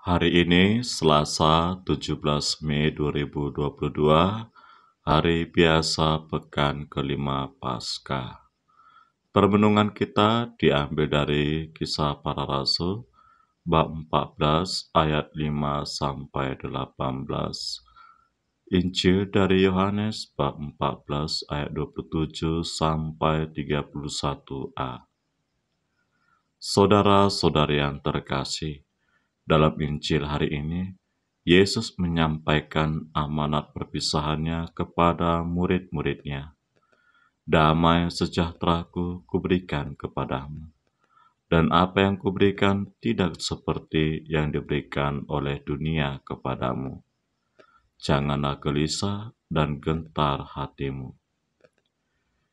Hari ini Selasa 17 Mei 2022, hari biasa pekan kelima Pasca. Permenungan kita diambil dari kisah para rasul, bab 14 ayat 5 sampai 18. Injil dari Yohanes bab 14 ayat 27 sampai 31a. Saudara-saudari yang terkasih, dalam Injil hari ini, Yesus menyampaikan amanat perpisahannya kepada murid-muridnya. Damai sejahteraku kuberikan kepadamu. Dan apa yang kuberikan tidak seperti yang diberikan oleh dunia kepadamu. Janganlah gelisah dan gentar hatimu.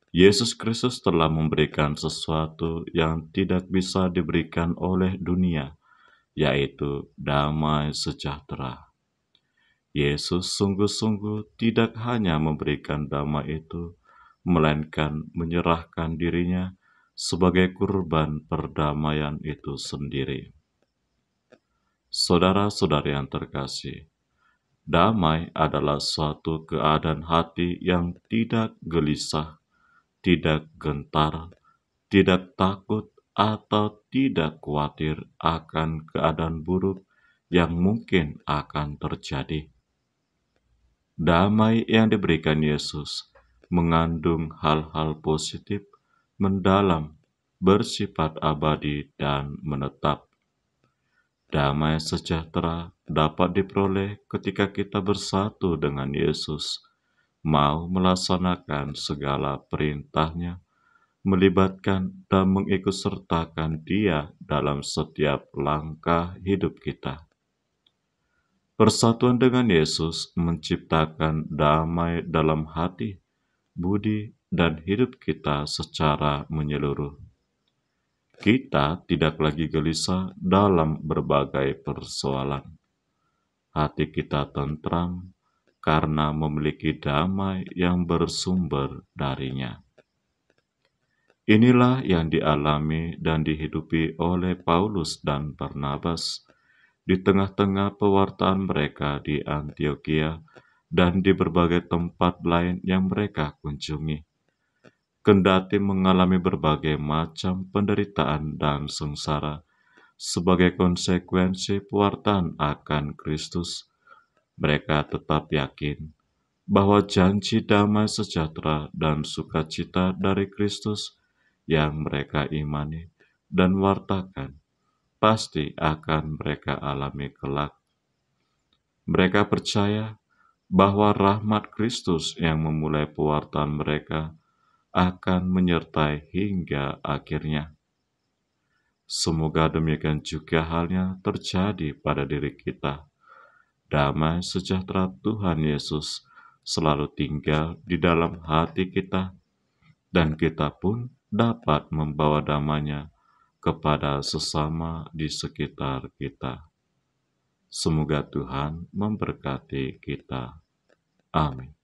Yesus Kristus telah memberikan sesuatu yang tidak bisa diberikan oleh dunia yaitu damai sejahtera. Yesus sungguh-sungguh tidak hanya memberikan damai itu, melainkan menyerahkan dirinya sebagai kurban perdamaian itu sendiri. Saudara-saudari yang terkasih, damai adalah suatu keadaan hati yang tidak gelisah, tidak gentar, tidak takut, atau tidak khawatir akan keadaan buruk yang mungkin akan terjadi. Damai yang diberikan Yesus mengandung hal-hal positif mendalam, bersifat abadi, dan menetap. Damai sejahtera dapat diperoleh ketika kita bersatu dengan Yesus, mau melaksanakan segala perintahnya melibatkan dan mengikutsertakan Dia dalam setiap langkah hidup kita. Persatuan dengan Yesus menciptakan damai dalam hati, budi, dan hidup kita secara menyeluruh. Kita tidak lagi gelisah dalam berbagai persoalan. Hati kita tentram karena memiliki damai yang bersumber darinya. Inilah yang dialami dan dihidupi oleh Paulus dan Barnabas di tengah-tengah pewartaan mereka di Antioquia dan di berbagai tempat lain yang mereka kunjungi. Kendati mengalami berbagai macam penderitaan dan sengsara sebagai konsekuensi pewartaan akan Kristus, mereka tetap yakin bahwa janji damai sejahtera dan sukacita dari Kristus yang mereka imani dan wartakan, pasti akan mereka alami kelak. Mereka percaya bahwa rahmat Kristus yang memulai pewartaan mereka akan menyertai hingga akhirnya. Semoga demikian juga halnya terjadi pada diri kita. Damai sejahtera Tuhan Yesus selalu tinggal di dalam hati kita, dan kita pun dapat membawa damanya kepada sesama di sekitar kita. Semoga Tuhan memberkati kita. Amin.